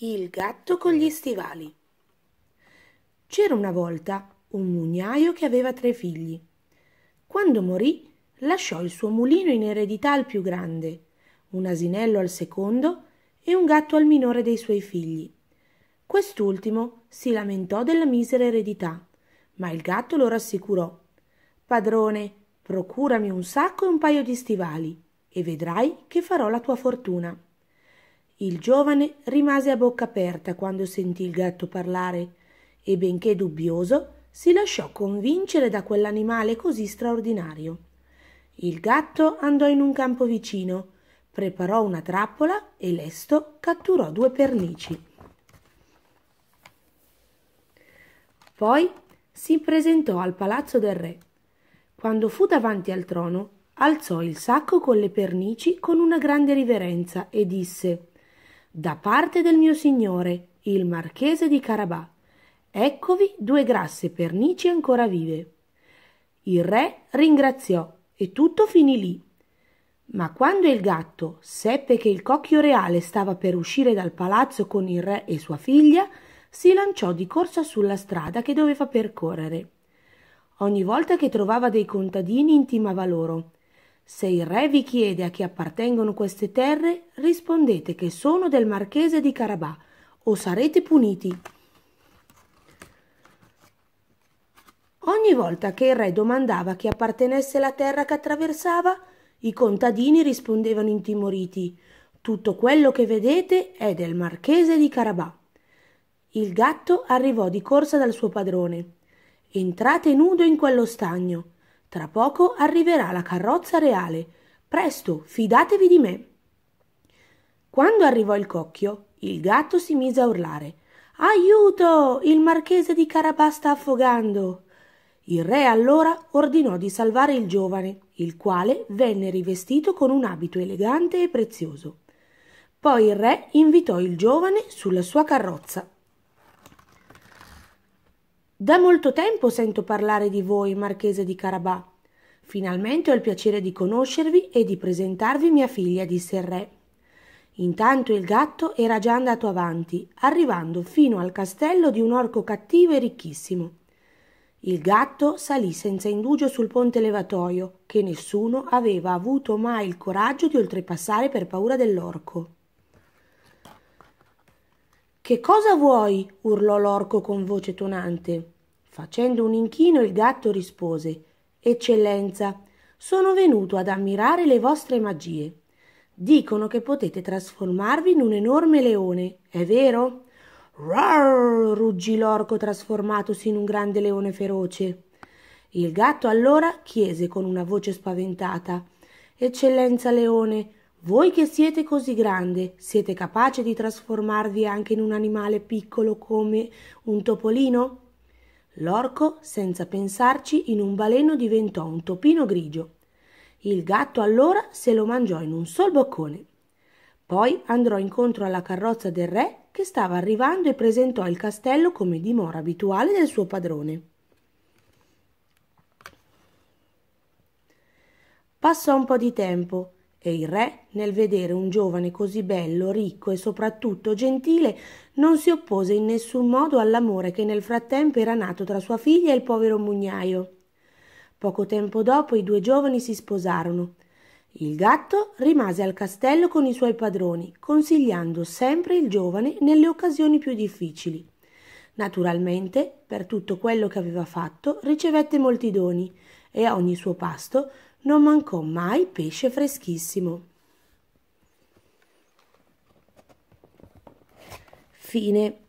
Il gatto con gli stivali. C'era una volta un mugnaio che aveva tre figli. Quando morì, lasciò il suo mulino in eredità al più grande, un asinello al secondo e un gatto al minore dei suoi figli. Quest'ultimo si lamentò della misera eredità, ma il gatto lo rassicurò. Padrone, procurami un sacco e un paio di stivali, e vedrai che farò la tua fortuna. Il giovane rimase a bocca aperta quando sentì il gatto parlare e, benché dubbioso, si lasciò convincere da quell'animale così straordinario. Il gatto andò in un campo vicino, preparò una trappola e lesto catturò due pernici. Poi si presentò al palazzo del re. Quando fu davanti al trono, alzò il sacco con le pernici con una grande riverenza e disse da parte del mio signore, il marchese di Carabà. Eccovi due grasse pernici ancora vive. Il re ringraziò e tutto finì lì. Ma quando il gatto seppe che il cocchio reale stava per uscire dal palazzo con il re e sua figlia, si lanciò di corsa sulla strada che doveva percorrere. Ogni volta che trovava dei contadini intimava loro se il re vi chiede a chi appartengono queste terre, rispondete che sono del marchese di Carabà o sarete puniti. Ogni volta che il re domandava a chi appartenesse la terra che attraversava, i contadini rispondevano intimoriti Tutto quello che vedete è del marchese di Carabà. Il gatto arrivò di corsa dal suo padrone. Entrate nudo in quello stagno tra poco arriverà la carrozza reale. Presto, fidatevi di me. Quando arrivò il cocchio, il gatto si mise a urlare. Aiuto! Il marchese di Carapà sta affogando. Il re allora ordinò di salvare il giovane, il quale venne rivestito con un abito elegante e prezioso. Poi il re invitò il giovane sulla sua carrozza. Da molto tempo sento parlare di voi, marchese di Carabà. Finalmente ho il piacere di conoscervi e di presentarvi mia figlia, disse il re. Intanto il gatto era già andato avanti, arrivando fino al castello di un orco cattivo e ricchissimo. Il gatto salì senza indugio sul ponte levatoio, che nessuno aveva avuto mai il coraggio di oltrepassare per paura dell'orco. Che cosa vuoi? urlò l'orco con voce tonante. Facendo un inchino il gatto rispose Eccellenza, sono venuto ad ammirare le vostre magie. Dicono che potete trasformarvi in un enorme leone, è vero? Rar! ruggì l'orco trasformatosi in un grande leone feroce. Il gatto allora chiese con una voce spaventata Eccellenza leone, voi che siete così grande, siete capace di trasformarvi anche in un animale piccolo come un topolino? L'orco, senza pensarci, in un baleno diventò un topino grigio. Il gatto allora se lo mangiò in un sol boccone. Poi andrò incontro alla carrozza del re che stava arrivando e presentò il castello come dimora abituale del suo padrone. Passò un po' di tempo e il re, nel vedere un giovane così bello, ricco e soprattutto gentile, non si oppose in nessun modo all'amore che nel frattempo era nato tra sua figlia e il povero mugnaio. Poco tempo dopo i due giovani si sposarono. Il gatto rimase al castello con i suoi padroni, consigliando sempre il giovane nelle occasioni più difficili. Naturalmente, per tutto quello che aveva fatto, ricevette molti doni, e a ogni suo pasto non mancò mai pesce freschissimo. Fine.